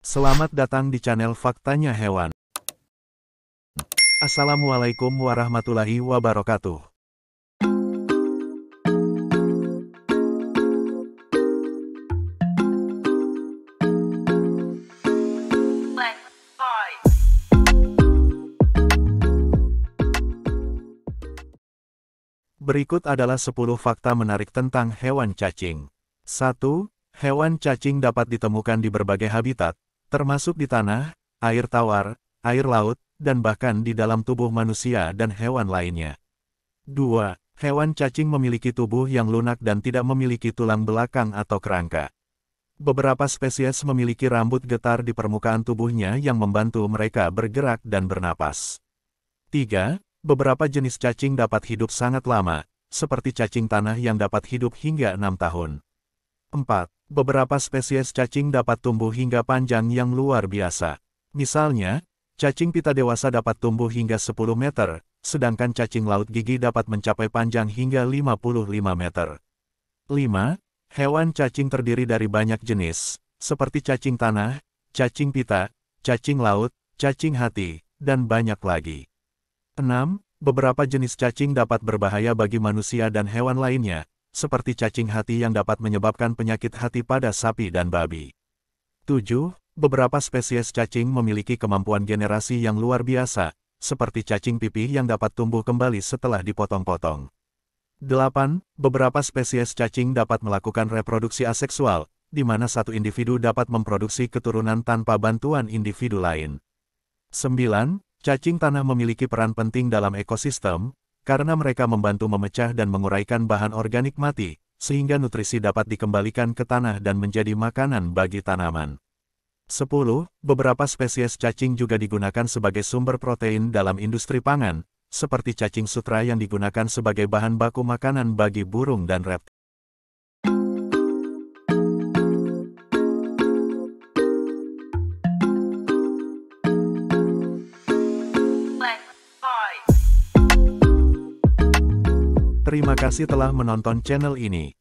Selamat datang di channel Faktanya Hewan. Assalamualaikum warahmatullahi wabarakatuh. Berikut adalah 10 fakta menarik tentang hewan cacing. 1. Hewan cacing dapat ditemukan di berbagai habitat, termasuk di tanah, air tawar, air laut, dan bahkan di dalam tubuh manusia dan hewan lainnya. 2. Hewan cacing memiliki tubuh yang lunak dan tidak memiliki tulang belakang atau kerangka. Beberapa spesies memiliki rambut getar di permukaan tubuhnya yang membantu mereka bergerak dan bernapas. 3. Beberapa jenis cacing dapat hidup sangat lama, seperti cacing tanah yang dapat hidup hingga enam tahun. 4 beberapa spesies cacing dapat tumbuh hingga panjang yang luar biasa. Misalnya, cacing pita dewasa dapat tumbuh hingga 10 meter, sedangkan cacing laut gigi dapat mencapai panjang hingga 55 meter. 5. Hewan cacing terdiri dari banyak jenis, seperti cacing tanah, cacing pita, cacing laut, cacing hati, dan banyak lagi. 6. Beberapa jenis cacing dapat berbahaya bagi manusia dan hewan lainnya, seperti cacing hati yang dapat menyebabkan penyakit hati pada sapi dan babi. 7. Beberapa spesies cacing memiliki kemampuan generasi yang luar biasa, seperti cacing pipih yang dapat tumbuh kembali setelah dipotong-potong. 8. Beberapa spesies cacing dapat melakukan reproduksi aseksual, di mana satu individu dapat memproduksi keturunan tanpa bantuan individu lain. 9. Cacing tanah memiliki peran penting dalam ekosistem, karena mereka membantu memecah dan menguraikan bahan organik mati, sehingga nutrisi dapat dikembalikan ke tanah dan menjadi makanan bagi tanaman. 10. Beberapa spesies cacing juga digunakan sebagai sumber protein dalam industri pangan, seperti cacing sutra yang digunakan sebagai bahan baku makanan bagi burung dan reptil. Terima kasih telah menonton channel ini.